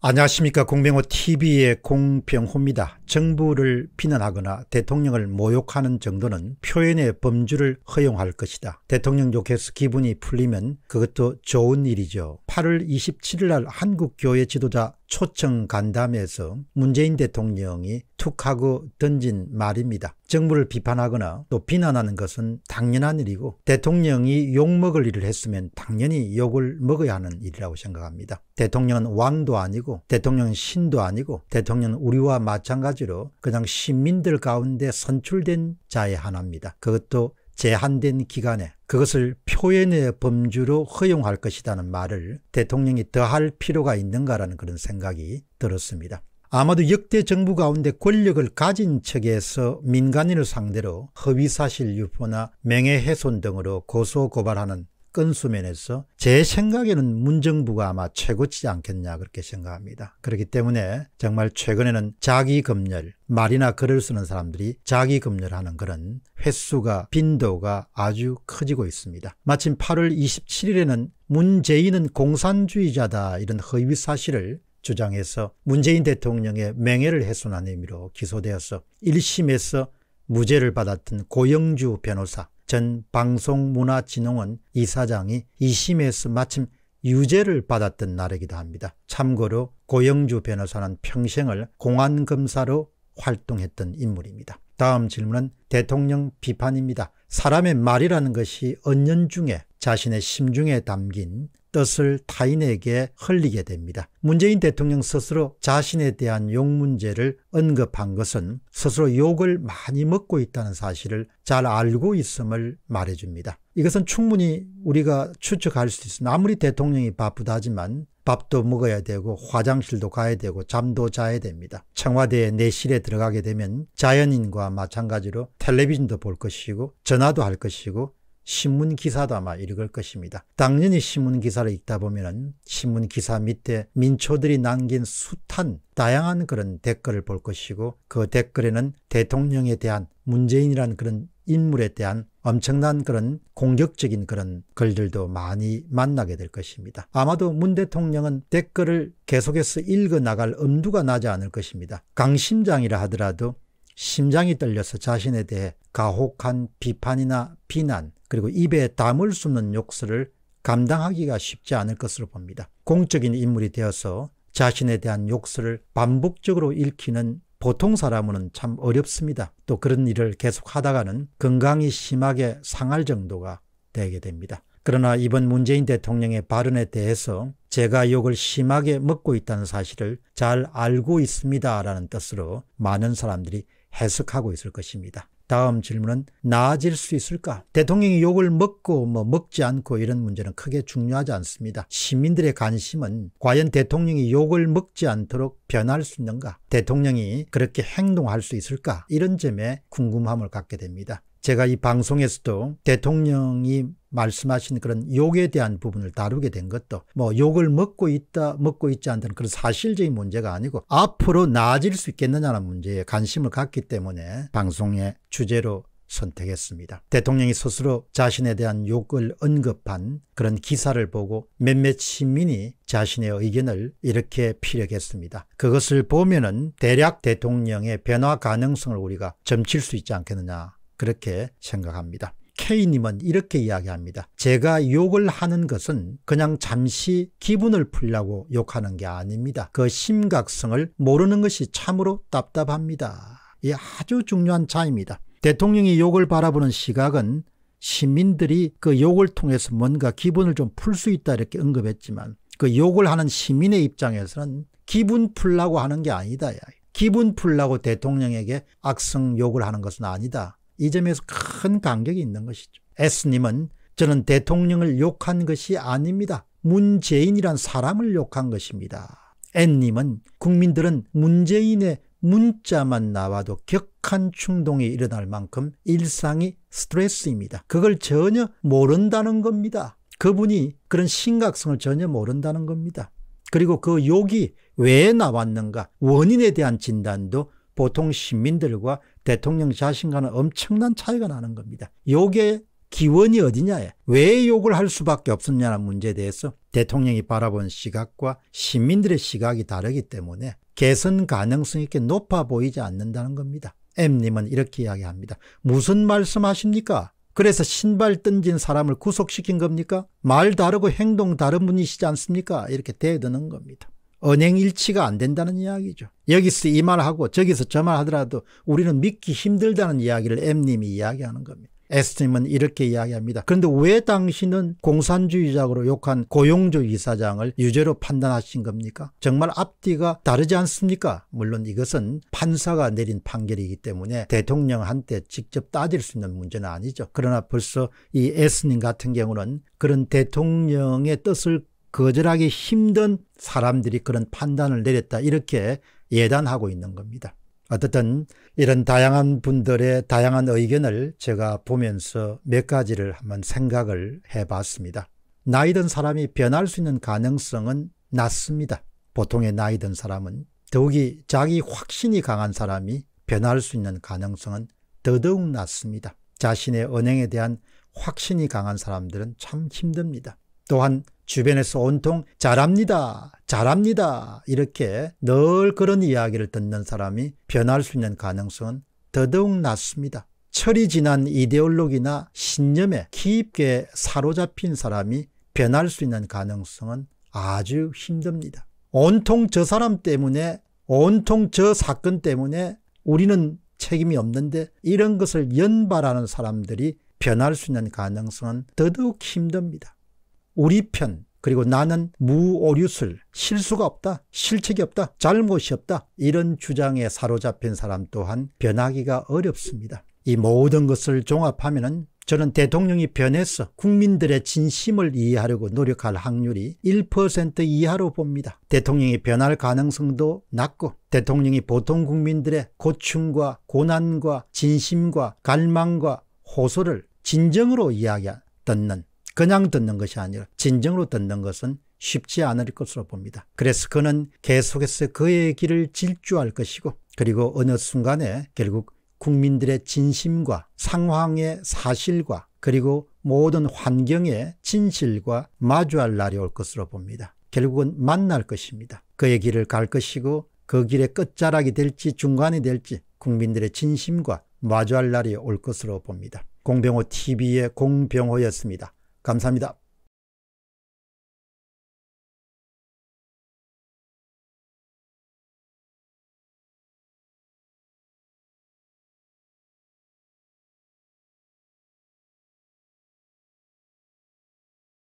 안녕하십니까 공병호 tv의 공병호입니다. 정부를 비난하거나 대통령을 모욕하는 정도는 표현의 범주를 허용할 것이다. 대통령 욕해서 기분이 풀리면 그것도 좋은 일이죠. 8월 27일 날 한국교회 지도자 초청 간담회에서 문재인 대통령이 툭 하고 던진 말입니다. 정부를 비판하거나 또 비난하는 것은 당연한 일이고 대통령이 욕먹을 일을 했으면 당연히 욕을 먹어야 하는 일이라고 생각합니다. 대통령은 왕도 아니고 대통령은 신도 아니고 대통령은 우리와 마찬가지로 그냥 시민들 가운데 선출된 자의 하나입니다. 그것도 제한된 기간에 그것을 표현의 범주로 허용할 것이라는 말을 대통령이 더할 필요가 있는가라는 그런 생각이 들었습니다. 아마도 역대 정부 가운데 권력을 가진 측에서 민간인을 상대로 허위사실 유포나 명예훼손 등으로 고소 고발하는 끈수면에서제 생각에는 문정부가 아마 최고치지 않겠냐 그렇게 생각합니다. 그렇기 때문에 정말 최근에는 자기검열, 말이나 글을 쓰는 사람들이 자기검열하는 그런 횟수가 빈도가 아주 커지고 있습니다. 마침 8월 27일에는 문재인은 공산주의자다 이런 허위사실을 주장해서 문재인 대통령의 맹해를 훼손한 혐의로 기소되어서 1심에서 무죄를 받았던 고영주 변호사 전 방송문화진흥원 이사장이 2심에서 마침 유죄를 받았던 날이기도 합니다. 참고로 고영주 변호사는 평생을 공안검사로 활동했던 인물입니다. 다음 질문은 대통령 비판입니다. 사람의 말이라는 것이 언년 중에 자신의 심중에 담긴 뜻을 타인에게 흘리게 됩니다. 문재인 대통령 스스로 자신에 대한 욕 문제를 언급한 것은 스스로 욕을 많이 먹고 있다는 사실을 잘 알고 있음을 말해줍니다. 이것은 충분히 우리가 추측할 수 있습니다. 아무리 대통령이 바쁘다지만 밥도 먹어야 되고 화장실도 가야 되고 잠도 자야 됩니다. 청와대 내실에 들어가게 되면 자연인과 마찬가지로 텔레비전도 볼 것이고 전화도 할 것이고 신문 기사도아마 읽을 것입니다. 당연히 신문 기사를 읽다 보면은 신문 기사 밑에 민초들이 남긴 숱한 다양한 그런 댓글을 볼 것이고 그 댓글에는 대통령에 대한 문재인이라는 그런 인물에 대한 엄청난 그런 공격적인 그런 글들도 많이 만나게 될 것입니다. 아마도 문 대통령은 댓글을 계속해서 읽어 나갈 엄두가 나지 않을 것입니다. 강심장이라 하더라도 심장이 떨려서 자신에 대해 가혹한 비판이나 비난 그리고 입에 담을 수 없는 욕설을 감당하기가 쉽지 않을 것으로 봅니다. 공적인 인물이 되어서 자신에 대한 욕설을 반복적으로 읽히는 보통 사람은 참 어렵습니다. 또 그런 일을 계속 하다가는 건강이 심하게 상할 정도가 되게 됩니다. 그러나 이번 문재인 대통령의 발언에 대해서 제가 욕을 심하게 먹고 있다는 사실을 잘 알고 있습니다라는 뜻으로 많은 사람들이 해석하고 있을 것입니다. 다음 질문은 나아질 수 있을까? 대통령이 욕을 먹고 뭐 먹지 않고 이런 문제는 크게 중요하지 않습니다. 시민들의 관심은 과연 대통령이 욕을 먹지 않도록 변할 수 있는가? 대통령이 그렇게 행동할 수 있을까? 이런 점에 궁금함을 갖게 됩니다. 제가 이 방송에서도 대통령이 말씀하신 그런 욕에 대한 부분을 다루게 된 것도 뭐 욕을 먹고 있다 먹고 있지 않다는 그런 사실적인 문제가 아니고 앞으로 나아질 수 있겠느냐는 문제에 관심을 갖기 때문에 방송의 주제로 선택했습니다. 대통령이 스스로 자신에 대한 욕을 언급한 그런 기사를 보고 몇몇 시민이 자신의 의견을 이렇게 피력했습니다. 그것을 보면은 대략 대통령의 변화 가능성을 우리가 점칠 수 있지 않겠느냐 그렇게 생각합니다. K님은 이렇게 이야기합니다. 제가 욕을 하는 것은 그냥 잠시 기분을 풀려고 욕하는 게 아닙니다. 그 심각성을 모르는 것이 참으로 답답합니다. 이 아주 중요한 차입니다. 이 대통령이 욕을 바라보는 시각은 시민들이 그 욕을 통해서 뭔가 기분을 좀 풀 수 있다 이렇게 언급했지만 그 욕을 하는 시민의 입장에서는 기분 풀라고 하는 게 아니다. 기분 풀라고 대통령에게 악성 욕을 하는 것은 아니다. 이 점에서 큰 간격이 있는 것이죠. S님은 저는 대통령을 욕한 것이 아닙니다. 문재인이란 사람을 욕한 것입니다. N님은 국민들은 문재인의 문자만 나와도 격한 충동이 일어날 만큼 일상이 스트레스입니다. 그걸 전혀 모른다는 겁니다. 그분이 그런 심각성을 전혀 모른다는 겁니다. 그리고 그 욕이 왜 나왔는가 원인에 대한 진단도 보통 시민들과 대통령 자신과는 엄청난 차이가 나는 겁니다. 요게 기원이 어디냐에 왜 욕을 할 수밖에 없었냐는 문제에 대해서 대통령이 바라본 시각과 시민들의 시각이 다르기 때문에 개선 가능성이 있게 높아 보이지 않는다는 겁니다. M님은 이렇게 이야기합니다. 무슨 말씀하십니까? 그래서 신발 던진 사람을 구속시킨 겁니까? 말 다르고 행동 다른 분이시지 않습니까? 이렇게 대드는 겁니다. 언행일치가 안 된다는 이야기죠. 여기서 이 말하고 저기서 저말 하더라도 우리는 믿기 힘들다는 이야기를 M님이 이야기하는 겁니다. 에스님은 이렇게 이야기합니다. 그런데 왜 당신은 공산주의적으로 욕한 고용주 이사장을 유죄로 판단하신 겁니까? 정말 앞뒤가 다르지 않습니까? 물론 이것은 판사가 내린 판결이기 때문에 대통령한테 직접 따질 수 있는 문제는 아니죠. 그러나 벌써 이 에스님 같은 경우는 그런 대통령의 뜻을 거절하기 힘든 사람들이 그런 판단을 내렸다 이렇게 예단하고 있는 겁니다. 어쨌든 이런 다양한 분들의 다양한 의견을 제가 보면서 몇 가지를 한번 생각을 해봤습니다. 나이든 사람이 변할 수 있는 가능성은 낮습니다. 보통의 나이든 사람은 더욱이 자기 확신이 강한 사람이 변할 수 있는 가능성은 더더욱 낮습니다. 자신의 언행에 대한 확신이 강한 사람들은 참 힘듭니다. 또한 주변에서 온통 잘합니다. 잘합니다. 이렇게 늘 그런 이야기를 듣는 사람이 변할 수 있는 가능성은 더더욱 낮습니다. 철이 지난 이데올로기나 신념에 깊게 사로잡힌 사람이 변할 수 있는 가능성은 아주 힘듭니다. 온통 저 사람 때문에 온통 저 사건 때문에 우리는 책임이 없는데 이런 것을 연발하는 사람들이 변할 수 있는 가능성은 더더욱 힘듭니다. 우리 편 그리고 나는 무오류술, 실수가 없다, 실책이 없다, 잘못이 없다 이런 주장에 사로잡힌 사람 또한 변하기가 어렵습니다. 이 모든 것을 종합하면 은 저는 대통령이 변해서 국민들의 진심을 이해하려고 노력할 확률이 1% 이하로 봅니다. 대통령이 변할 가능성도 낮고 대통령이 보통 국민들의 고충과 고난과 진심과 갈망과 호소를 진정으로 이야기 듣는 그냥 듣는 것이 아니라 진정으로 듣는 것은 쉽지 않을 것으로 봅니다. 그래서 그는 계속해서 그의 길을 질주할 것이고 그리고 어느 순간에 결국 국민들의 진심과 상황의 사실과 그리고 모든 환경의 진실과 마주할 날이 올 것으로 봅니다. 결국은 만날 것입니다. 그의 길을 갈 것이고 그 길의 끝자락이 될지 중간이 될지 국민들의 진심과 마주할 날이 올 것으로 봅니다. 공병호 TV의 공병호였습니다. 감사합니다.